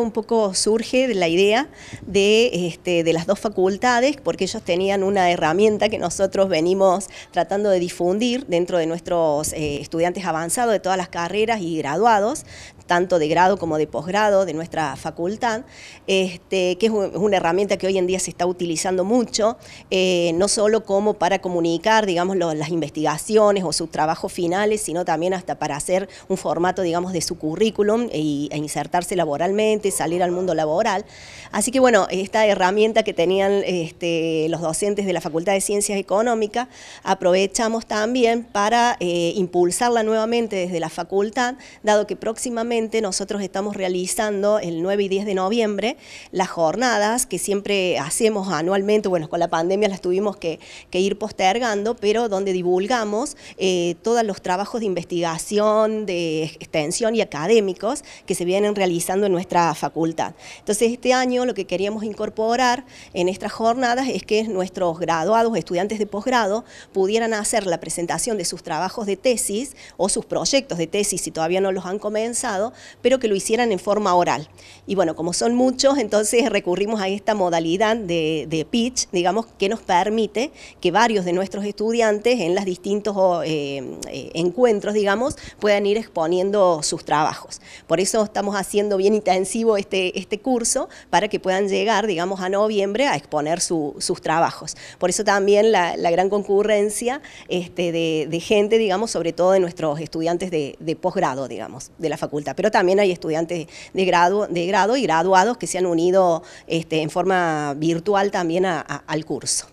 un poco surge de la idea de, este, de las dos facultades, porque ellos tenían una herramienta que nosotros venimos tratando de difundir dentro de nuestros eh, estudiantes avanzados de todas las carreras y graduados, tanto de grado como de posgrado de nuestra facultad, este, que es, una herramienta que hoy en día se está utilizando mucho, eh, no solo como para comunicar, digamos, las investigaciones o sus trabajos finales, sino también hasta para hacer un formato, digamos, de su currículum e, e insertarse laboralmente, salir al mundo laboral. Así que, bueno, esta herramienta que tenían este, los docentes de la Facultad de Ciencias Económicas, aprovechamos también para eh, impulsarla nuevamente desde la facultad, dado que próximamente nosotros estamos realizando el 9 y 10 de noviembre las jornadas que siempre hacemos anualmente, bueno, con la pandemia las tuvimos que, ir postergando, pero donde divulgamos eh, todos los trabajos de investigación, de extensión y académicos que se vienen realizando en nuestra facultad. Entonces este año lo que queríamos incorporar en estas jornadas es que nuestros graduados, estudiantes de posgrado, pudieran hacer la presentación de sus trabajos de tesis o sus proyectos de tesis si todavía no los han comenzado pero que lo hicieran en forma oral. Y bueno, como son muchos, entonces recurrimos a esta modalidad de, pitch, digamos, que nos permite que varios de nuestros estudiantes en los distintos eh, eh, encuentros, digamos, puedan ir exponiendo sus trabajos. Por eso estamos haciendo bien intensivo este, este curso para que puedan llegar, digamos, a noviembre a exponer sus trabajos. Por eso también la, gran concurrencia este, de, gente, digamos, sobre todo de nuestros estudiantes de, de posgrado, digamos, de la facultad. Pero también hay estudiantes de grado, de grado y graduados que se han unido este, en forma virtual también al curso.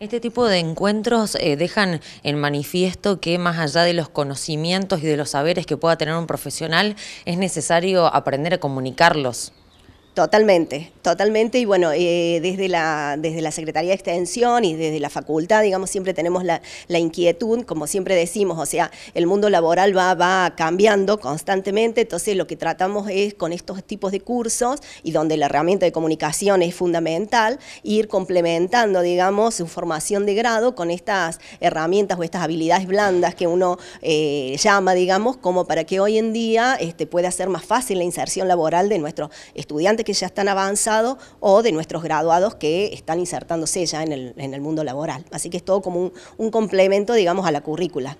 Este tipo de encuentros eh, dejan en manifiesto que más allá de los conocimientos y de los saberes que pueda tener un profesional, es necesario aprender a comunicarlos. Totalmente, totalmente. Y bueno, eh, desde, la, desde la Secretaría de Extensión y desde la facultad, digamos, siempre tenemos la, inquietud, como siempre decimos, o sea, el mundo laboral va, cambiando constantemente, entonces lo que tratamos es con estos tipos de cursos y donde la herramienta de comunicación es fundamental, ir complementando, digamos, su formación de grado con estas herramientas o estas habilidades blandas que uno eh, llama, digamos, como para que hoy en día este, pueda ser más fácil la inserción laboral de nuestros estudiantes que ya están avanzados o de nuestros graduados que están insertándose ya en el, mundo laboral. Así que es todo como un, un complemento, digamos, a la currícula.